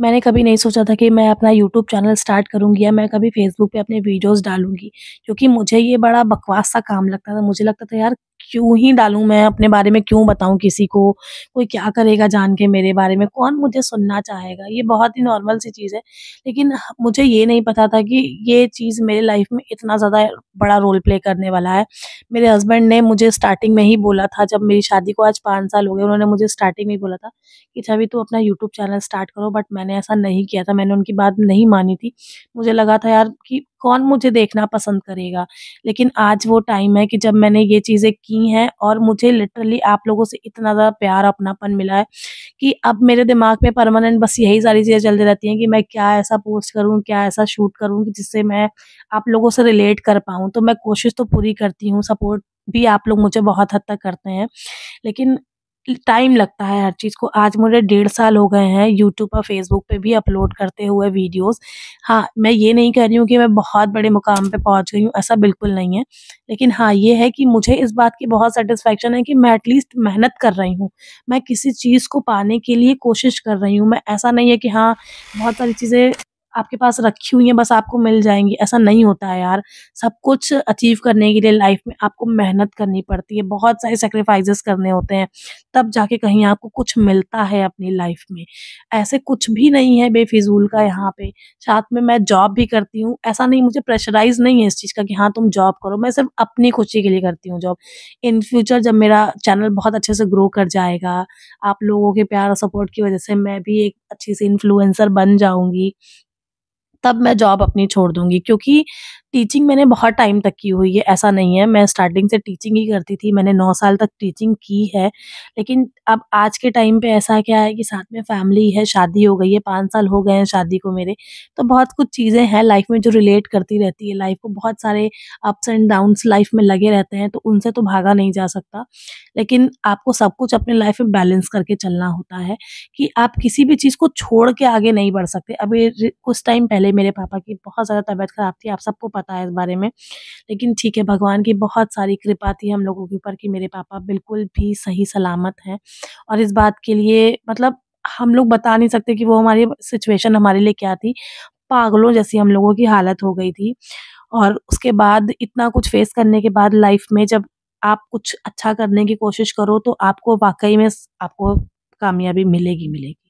मैंने कभी नहीं सोचा था कि मैं अपना यूट्यूब चैनल स्टार्ट करूंगी या मैं कभी फेसबुक पे अपने वीडियोज़ डालूंगी क्योंकि मुझे ये बड़ा बकवास सा काम लगता था मुझे लगता था यार क्यों ही डालूं मैं अपने बारे में क्यों बताऊं किसी को कोई क्या करेगा जान के मेरे बारे में कौन मुझे सुनना चाहेगा ये बहुत ही नॉर्मल सी चीज़ है लेकिन मुझे ये नहीं पता था कि ये चीज़ मेरे लाइफ में इतना ज़्यादा बड़ा रोल प्ले करने वाला है मेरे हस्बैंड ने मुझे स्टार्टिंग में ही बोला था जब मेरी शादी को आज पाँच साल हो गए उन्होंने मुझे स्टार्टिंग में ही बोला था कि छवि तू अपना यूट्यूब चैनल स्टार्ट करो बट मैंने ऐसा नहीं किया था मैंने उनकी बात नहीं मानी थी मुझे लगा था यार कि कौन मुझे देखना पसंद करेगा लेकिन आज वो टाइम है कि जब मैंने ये चीज़ें की हैं और मुझे लिटरली आप लोगों से इतना ज़्यादा प्यार अपनापन मिला है कि अब मेरे दिमाग में परमानेंट बस यही सारी चीज़ें चलती रहती हैं कि मैं क्या ऐसा पोस्ट करूँ क्या ऐसा शूट करूँ कि जिससे मैं आप लोगों से रिलेट कर पाऊँ तो मैं कोशिश तो पूरी करती हूँ सपोर्ट भी आप लोग मुझे बहुत हद तक करते हैं लेकिन टाइम लगता है हर चीज़ को आज मुझे डेढ़ साल हो गए हैं यूट्यूब और फेसबुक पे भी अपलोड करते हुए वीडियोस हाँ मैं ये नहीं कह रही हूँ कि मैं बहुत बड़े मुकाम पे पहुँच गई हूँ ऐसा बिल्कुल नहीं है लेकिन हाँ ये है कि मुझे इस बात की बहुत सेटिस्फेक्शन है कि मैं एटलीस्ट मेहनत कर रही हूँ मैं किसी चीज़ को पाने के लिए कोशिश कर रही हूँ मैं ऐसा नहीं है कि हाँ बहुत सारी चीज़ें आपके पास रखी हुई हैं बस आपको मिल जाएंगी ऐसा नहीं होता है यार सब कुछ अचीव करने के लिए लाइफ में आपको मेहनत करनी पड़ती है बहुत सारे सेक्रीफाइजेस करने होते हैं तब जाके कहीं आपको कुछ मिलता है अपनी लाइफ में ऐसे कुछ भी नहीं है बेफिजूल का यहाँ पे साथ में मैं जॉब भी करती हूँ ऐसा नहीं मुझे प्रेशराइज नहीं है इस चीज़ का कि हाँ तुम जॉब करो मैं सिर्फ अपनी खुशी के लिए करती हूँ जॉब इन फ्यूचर जब मेरा चैनल बहुत अच्छे से ग्रो कर जाएगा आप लोगों के प्यार और सपोर्ट की वजह से मैं भी एक अच्छी सी इन्फ्लुएंसर बन जाऊंगी तब मैं जॉब अपनी छोड़ दूंगी क्योंकि टीचिंग मैंने बहुत टाइम तक की हुई है ऐसा नहीं है मैं स्टार्टिंग से टीचिंग ही करती थी मैंने नौ साल तक टीचिंग की है लेकिन अब आज के टाइम पे ऐसा क्या है कि साथ में फैमिली है शादी हो गई है पाँच साल हो गए हैं शादी को मेरे तो बहुत कुछ चीज़ें हैं लाइफ में जो रिलेट करती रहती है लाइफ को बहुत सारे अप्स एंड डाउन्स लाइफ में लगे रहते हैं तो उनसे तो भागा नहीं जा सकता लेकिन आपको सब कुछ अपने लाइफ में बैलेंस करके चलना होता है कि आप किसी भी चीज़ को छोड़ के आगे नहीं बढ़ सकते अभी कुछ टाइम पहले मेरे पापा की बहुत ज़्यादा तबीयत ख़राब थी आप सबको पता पता है इस बारे में लेकिन ठीक है भगवान की बहुत सारी कृपा थी हम लोगों के ऊपर कि मेरे पापा बिल्कुल भी सही सलामत हैं और इस बात के लिए मतलब हम लोग बता नहीं सकते कि वो हमारी सिचुएशन हमारे लिए क्या थी पागलों जैसी हम लोगों की हालत हो गई थी और उसके बाद इतना कुछ फेस करने के बाद लाइफ में जब आप कुछ अच्छा करने की कोशिश करो तो आपको वाकई में आपको कामयाबी मिलेगी मिलेगी